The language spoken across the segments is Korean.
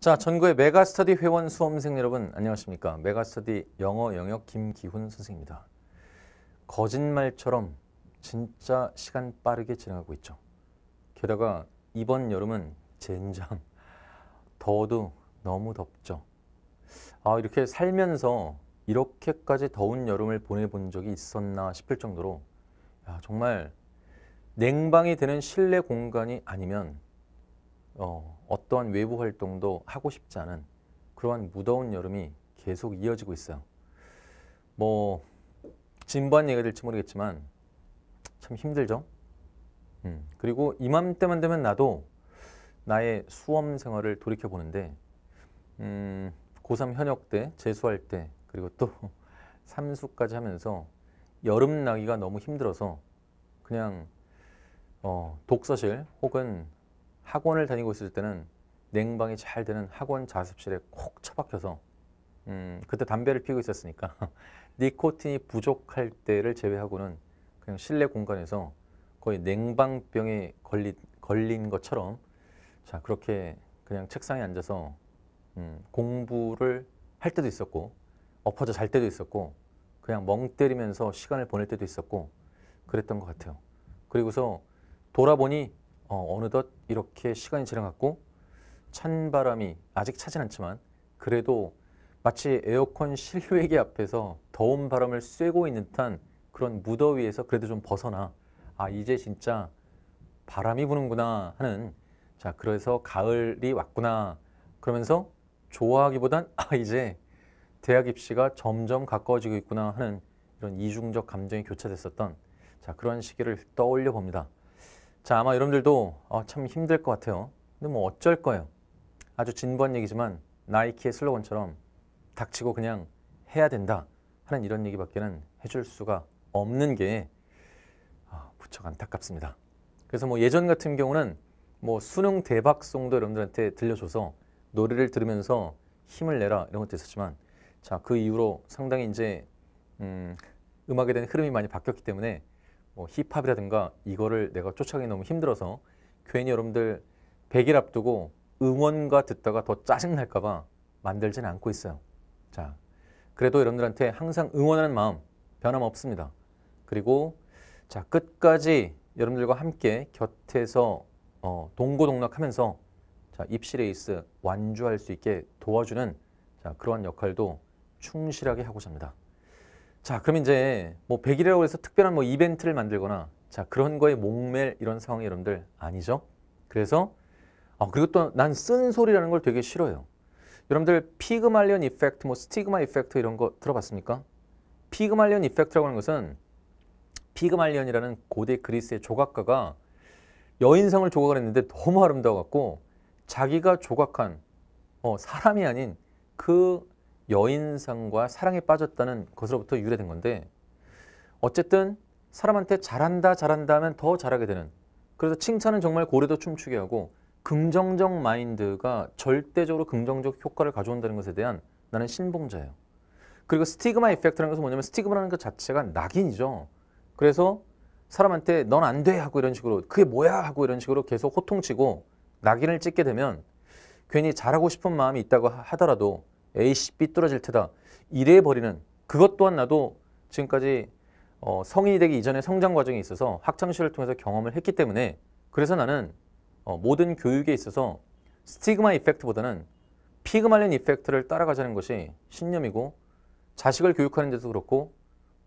자, 전국의 메가스터디 회원 수험생 여러분 안녕하십니까? 메가스터디 영어 영역 김기훈 선생입니다. 거짓말처럼 진짜 시간 빠르게 지나가고 있죠. 게다가 이번 여름은 젠장 더워도 너무 덥죠. 아, 이렇게 살면서 이렇게까지 더운 여름을 보내본 적이 있었나 싶을 정도로 야, 정말 냉방이 되는 실내 공간이 아니면 어, 어떠한 외부 활동도 하고 싶지 않은 그러한 무더운 여름이 계속 이어지고 있어요. 뭐 진부한 얘기가 될지 모르겠지만 참 힘들죠. 음, 그리고 이맘때만 되면 나도 나의 수험 생활을 돌이켜 보는데 음, 고3 현역 때 재수할 때 그리고 또 삼수까지 하면서 여름 나기가 너무 힘들어서 그냥 어, 독서실 혹은 학원을 다니고 있을 때는 냉방이 잘 되는 학원 자습실에 콕 처박혀서 음, 그때 담배를 피우고 있었으니까 니코틴이 부족할 때를 제외하고는 그냥 실내 공간에서 거의 냉방병에 걸리, 걸린 것처럼 자 그렇게 그냥 책상에 앉아서 음, 공부를 할 때도 있었고 엎어져 잘 때도 있었고 그냥 멍 때리면서 시간을 보낼 때도 있었고 그랬던 것 같아요. 그리고서 돌아보니 어, 어느덧 이렇게 시간이 지나갔고 찬 바람이 아직 차진 않지만 그래도 마치 에어컨 실외기 앞에서 더운 바람을 쐬고 있는 듯한 그런 무더위에서 그래도 좀 벗어나 아 이제 진짜 바람이 부는구나 하는 자 그래서 가을이 왔구나 그러면서 좋아하기보단 아 이제 대학 입시가 점점 가까워지고 있구나 하는 이런 이중적 감정이 교차됐었던 자 그런 시기를 떠올려 봅니다. 자, 아마 여러분들도 어, 참 힘들 것 같아요. 근데 뭐 어쩔 거예요. 아주 진부한 얘기지만 나이키의 슬로건처럼 닥치고 그냥 해야 된다 하는 이런 얘기밖에는 해줄 수가 없는 게 아, 무척 안타깝습니다. 그래서 뭐 예전 같은 경우는 뭐 수능 대박송도 여러분들한테 들려줘서 노래를 들으면서 힘을 내라 이런 것도 있었지만 자그 이후로 상당히 이제 음, 음악에 대한 흐름이 많이 바뀌었기 때문에 뭐 힙합이라든가 이거를 내가 쫓아가기 너무 힘들어서 괜히 여러분들 100일 앞두고 응원과 듣다가 더 짜증날까봐 만들지는 않고 있어요. 자, 그래도 여러분들한테 항상 응원하는 마음 변함없습니다. 그리고 자 끝까지 여러분들과 함께 곁에서 어, 동고동락하면서 자 입시 레이스 완주할 수 있게 도와주는 자, 그러한 역할도 충실하게 하고자 합니다. 자, 그럼 이제 뭐 100일이라고 해서 특별한 뭐 이벤트를 만들거나 자, 그런 거에 목맬 이런 상황이 여러분들 아니죠? 그래서 어, 그리고 또 난 쓴소리라는 걸 되게 싫어요. 여러분들 피그말리언 이펙트, 뭐 스티그마 이펙트 이런 거 들어봤습니까? 피그말리언 이펙트라고 하는 것은 피그말리언이라는 고대 그리스의 조각가가 여인상을 조각을 했는데 너무 아름다워갖고 자기가 조각한 어, 사람이 아닌 그 여인상과 사랑에 빠졌다는 것으로부터 유래된 건데 어쨌든 사람한테 잘한다 잘한다 하면 더 잘하게 되는 그래서 칭찬은 정말 고래도 춤추게 하고 긍정적 마인드가 절대적으로 긍정적 효과를 가져온다는 것에 대한 나는 신봉자예요. 그리고 스티그마 이펙트라는 것은 뭐냐면 스티그마라는 것 자체가 낙인이죠. 그래서 사람한테 넌 안 돼 하고 이런 식으로 그게 뭐야 하고 이런 식으로 계속 호통치고 낙인을 찍게 되면 괜히 잘하고 싶은 마음이 있다고 하더라도 에이씨 삐뚤어질 테다. 이래 버리는 그것 또한 나도 지금까지 어, 성인이 되기 이전의 성장 과정에 있어서 학창시절을 통해서 경험을 했기 때문에 그래서 나는 어, 모든 교육에 있어서 스티그마 이펙트보다는 피그말린 이펙트를 따라가자는 것이 신념이고 자식을 교육하는 데도 그렇고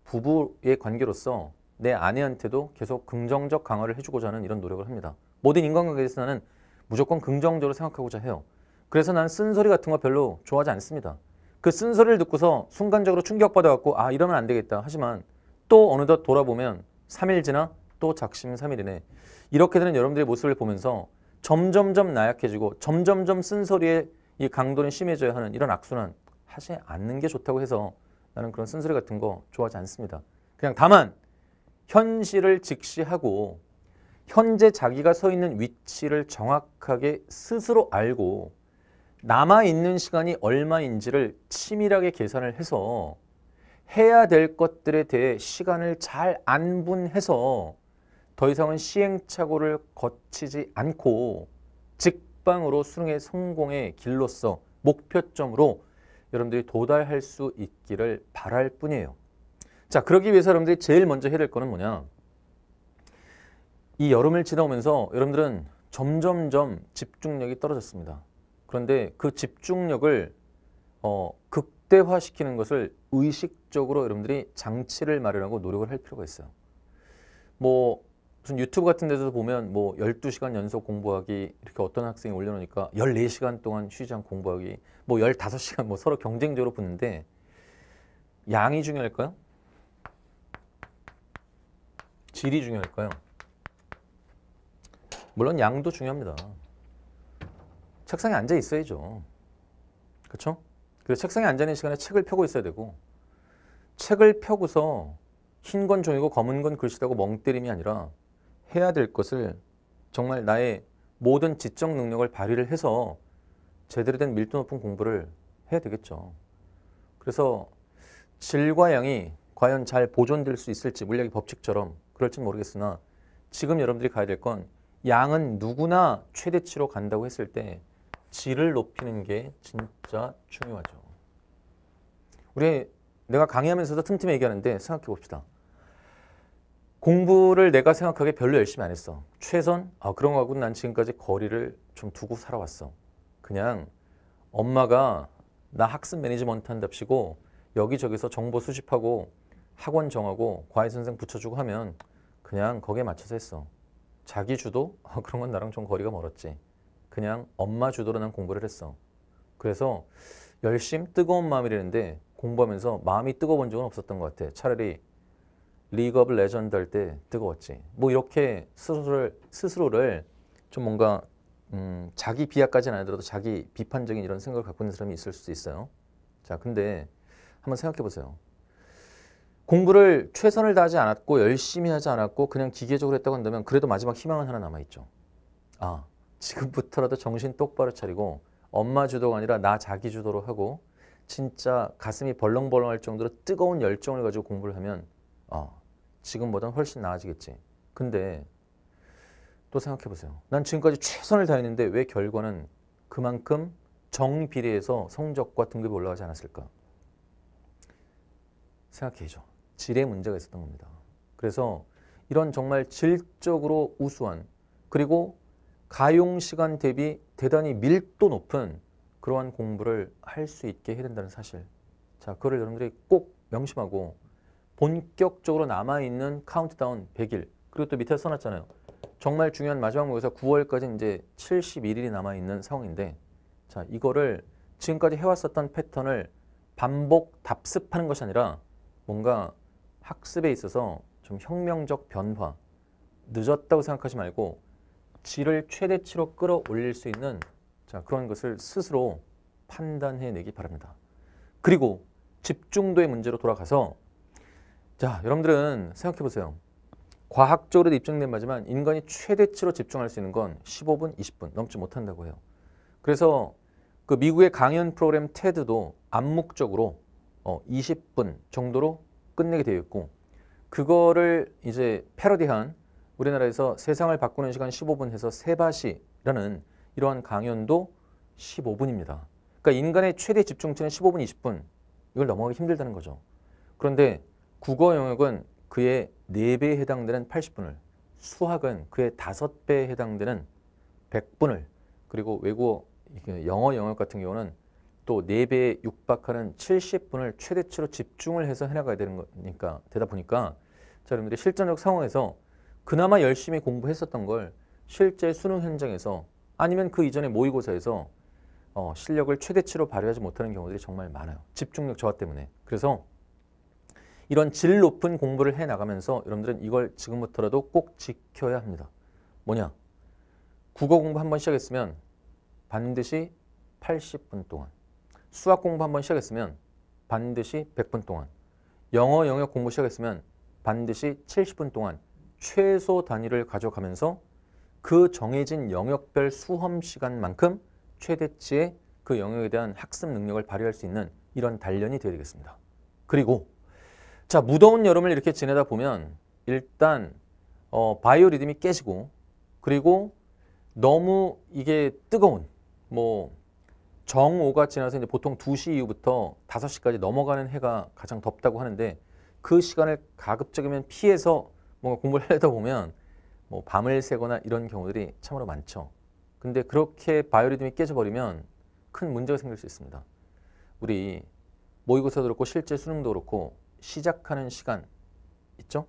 부부의 관계로서 내 아내한테도 계속 긍정적 강화를 해주고자 하는 이런 노력을 합니다. 모든 인간관계에서 나는 무조건 긍정적으로 생각하고자 해요. 그래서 난 쓴소리 같은 거 별로 좋아하지 않습니다. 그 쓴소리를 듣고서 순간적으로 충격받아갖고 아 이러면 안 되겠다 하지만 또 어느덧 돌아보면 3일 지나 또 작심 3일이네. 이렇게 되는 여러분들의 모습을 보면서 점점점 나약해지고 점점점 쓴소리의 이 강도는 심해져야 하는 이런 악순환 하지 않는 게 좋다고 해서 나는 그런 쓴소리 같은 거 좋아하지 않습니다. 그냥 다만 현실을 직시하고 현재 자기가 서 있는 위치를 정확하게 스스로 알고 남아있는 시간이 얼마인지를 치밀하게 계산을 해서 해야 될 것들에 대해 시간을 잘 안분해서 더 이상은 시행착오를 거치지 않고 직방으로 수능의 성공의 길로서 목표점으로 여러분들이 도달할 수 있기를 바랄 뿐이에요. 자, 그러기 위해서 여러분들이 제일 먼저 해야 될 거는 뭐냐? 이 여름을 지나오면서 여러분들은 점점점 집중력이 떨어졌습니다. 그런데 그 집중력을 어, 극대화시키는 것을 의식적으로 여러분들이 장치를 마련하고 노력을 할 필요가 있어요. 뭐 무슨 유튜브 같은 데서 보면 뭐 12시간 연속 공부하기 이렇게 어떤 학생이 올려놓으니까 14시간 동안 쉬지 않고 공부하기 뭐 15시간 뭐 서로 경쟁적으로 붙는데 양이 중요할까요? 질이 중요할까요? 물론 양도 중요합니다. 책상에 앉아 있어야죠. 그렇 그래서 책상에 앉아 있는 시간에 책을 펴고 있어야 되고 책을 펴고서 흰 건 종이고 검은 건 글씨라고 멍때림이 아니라 해야 될 것을 정말 나의 모든 지적 능력을 발휘를 해서 제대로 된 밀도 높은 공부를 해야 되겠죠. 그래서 질과 양이 과연 잘 보존될 수 있을지 물리의 법칙처럼 그럴지 모르겠으나 지금 여러분들이 가야 될 건 양은 누구나 최대치로 간다고 했을 때 질을 높이는 게 진짜 중요하죠. 우리 내가 강의하면서도 틈틈이 얘기하는데 생각해 봅시다. 공부를 내가 생각하기에 별로 열심히 안 했어. 최선? 아, 그런 거하고난 지금까지 거리를 좀 두고 살아왔어. 그냥 엄마가 나 학습 매니지먼트 한답시고 여기저기서 정보 수집하고 학원 정하고 과외 선생 붙여주고 하면 그냥 거기에 맞춰서 했어. 자기 주도? 아, 그런 건 나랑 좀 거리가 멀었지. 그냥 엄마 주도로 난 공부를 했어. 그래서 열심 히 뜨거운 마음이라는데 공부하면서 마음이 뜨거운 적은 없었던 것 같아. 차라리 리그 오브 레전드 할 때 뜨거웠지. 뭐 이렇게 스스로를, 스스로를 좀 뭔가 음, 자기 비하까지는 아니더라도 자기 비판적인 이런 생각을 갖고 있는 사람이 있을 수도 있어요. 자, 근데 한번 생각해 보세요. 공부를 최선을 다하지 않았고 열심히 하지 않았고 그냥 기계적으로 했다고 한다면 그래도 마지막 희망은 하나 남아있죠. 아, 지금부터라도 정신 똑바로 차리고 엄마 주도가 아니라 나 자기 주도로 하고 진짜 가슴이 벌렁벌렁할 정도로 뜨거운 열정을 가지고 공부를 하면 어, 아, 지금보다는 훨씬 나아지겠지. 근데 또 생각해 보세요. 난 지금까지 최선을 다했는데 왜 결과는 그만큼 정비례해서 성적과 등급이 올라가지 않았을까? 생각해죠. 질의 문제가 있었던 겁니다. 그래서 이런 정말 질적으로 우수한 그리고 가용 시간 대비 대단히 밀도 높은 그러한 공부를 할 수 있게 해야 된다는 사실. 자, 그거 여러분들이 꼭 명심하고 본격적으로 남아있는 카운트다운 100일 그리고 또 밑에 써놨잖아요. 정말 중요한 마지막 모의사 9월까지 이제 71일이 남아있는 상황인데 자, 이거를 지금까지 해왔었던 패턴을 반복 답습하는 것이 아니라 뭔가 학습에 있어서 좀 혁명적 변화 늦었다고 생각하지 말고 질을 최대치로 끌어올릴 수 있는 자, 그런 것을 스스로 판단해내기 바랍니다. 그리고 집중도의 문제로 돌아가서 자, 여러분들은 생각해 보세요. 과학적으로 도 입증된 바지만 인간이 최대치로 집중할 수 있는 건 15분, 20분 넘지 못한다고 해요. 그래서 그 미국의 강연 프로그램 테드도 암묵적으로 어, 20분 정도로 끝내게 되어 있고 그거를 이제 패러디한 우리나라에서 세상을 바꾸는 시간 15분 해서 세바시라는 이러한 강연도 15분입니다. 그러니까 인간의 최대 집중치는 15분, 20분. 이걸 넘어가기 힘들다는 거죠. 그런데 국어 영역은 그의 4배에 해당되는 80분을, 수학은 그의 5배에 해당되는 100분을, 그리고 외국어, 영어 영역 같은 경우는 또 4배에 육박하는 70분을 최대치로 집중을 해서 해나가야 되는 거니까, 되다 보니까 자, 여러분들이 실전적 상황에서 그나마 열심히 공부했었던 걸 실제 수능 현장에서 아니면 그 이전에 모의고사에서 어, 실력을 최대치로 발휘하지 못하는 경우들이 정말 많아요. 집중력 저하 때문에. 그래서 이런 질 높은 공부를 해나가면서 여러분들은 이걸 지금부터라도 꼭 지켜야 합니다. 뭐냐? 국어 공부 한 번 시작했으면 반드시 80분 동안 수학 공부 한 번 시작했으면 반드시 100분 동안 영어 영역 공부 시작했으면 반드시 70분 동안 최소 단위를 가져가면서 그 정해진 영역별 수험 시간만큼 최대치의 그 영역에 대한 학습 능력을 발휘할 수 있는 이런 단련이 되어야 되겠습니다. 그리고 자 무더운 여름을 이렇게 지내다 보면 일단 어, 바이오 리듬이 깨지고 그리고 너무 이게 뜨거운 뭐 정오가 지나서 이제 보통 2시 이후부터 5시까지 넘어가는 해가 가장 덥다고 하는데 그 시간을 가급적이면 피해서 뭔가 공부를 하다 보면 뭐 밤을 새거나 이런 경우들이 참으로 많죠. 근데 그렇게 바이오리듬이 깨져버리면 큰 문제가 생길 수 있습니다. 우리 모의고사도 그렇고 실제 수능도 그렇고 시작하는 시간 있죠?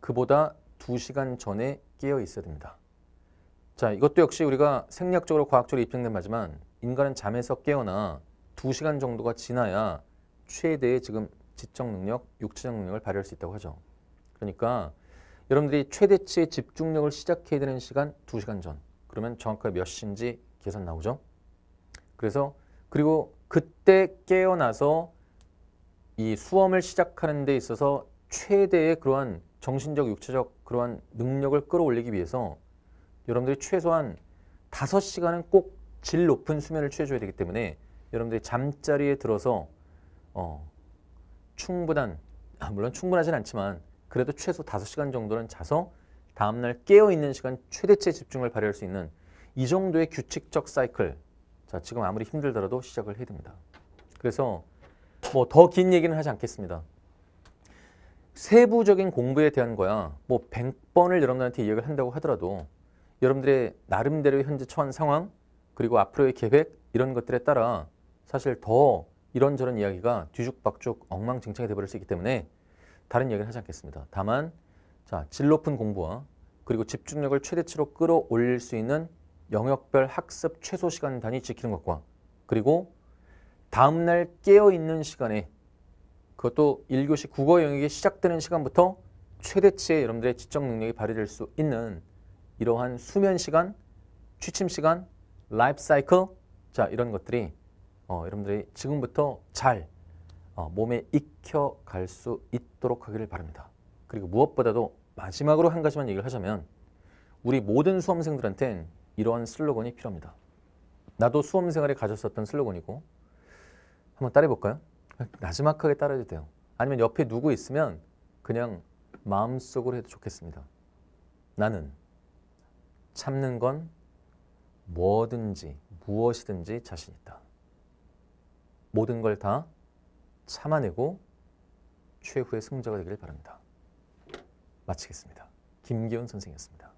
그보다 두시간 전에 깨어 있어야 됩니다. 자, 이것도 역시 우리가 생략적으로 과학적으로 입증된 바지만 인간은 잠에서 깨어나 두시간 정도가 지나야 최대의 지금 지적 능력, 육체적 능력을 발휘할 수 있다고 하죠. 그러니까 여러분들이 최대치의 집중력을 시작해야 되는 시간 2시간 전. 그러면 정확하게 몇 시인지 계산 나오죠? 그래서 그리고 그때 깨어나서 이 수험을 시작하는 데 있어서 최대의 그러한 정신적, 육체적 그러한 능력을 끌어올리기 위해서 여러분들이 최소한 5시간은 꼭 질 높은 수면을 취해줘야 되기 때문에 여러분들이 잠자리에 들어서 어, 충분한, 아, 물론 충분하진 않지만 그래도 최소 5시간 정도는 자서 다음날 깨어있는 시간 최대치의 집중을 발휘할 수 있는 이 정도의 규칙적 사이클 자 지금 아무리 힘들더라도 시작을 해야 됩니다. 그래서 뭐 더 긴 얘기는 하지 않겠습니다. 세부적인 공부에 대한 거야 뭐 100번을 여러분들한테 이야기를 한다고 하더라도 여러분들의 나름대로의 현재 처한 상황 그리고 앞으로의 계획 이런 것들에 따라 사실 더 이런저런 이야기가 뒤죽박죽 엉망진창이 되버릴 수 있기 때문에 다른 얘기를 하지 않겠습니다. 다만 자, 질 높은 공부와 그리고 집중력을 최대치로 끌어올릴 수 있는 영역별 학습 최소 시간 단위 지키는 것과 그리고 다음날 깨어있는 시간에 그것도 1교시 국어 영역이 시작되는 시간부터 최대치의 여러분들의 지적 능력이 발휘될 수 있는 이러한 수면 시간, 취침 시간, 라이프 사이클 자 이런 것들이 어, 여러분들이 지금부터 잘 어, 몸에 익혀갈 수 있다. 없도록 하기를 바랍니다. 그리고 무엇보다도 마지막으로 한 가지만 얘기를 하자면 우리 모든 수험생들한텐 이러한 슬로건이 필요합니다. 나도 수험생활에 가졌었던 슬로건이고 한번 따라해볼까요? 나지막하게 따라해도 돼요. 아니면 옆에 누구 있으면 그냥 마음속으로 해도 좋겠습니다. 나는 참는 건 뭐든지 무엇이든지 자신 있다. 모든 걸 다 참아내고 최후의 승자가 되기를 바랍니다. 마치겠습니다. 김기현 선생이었습니다.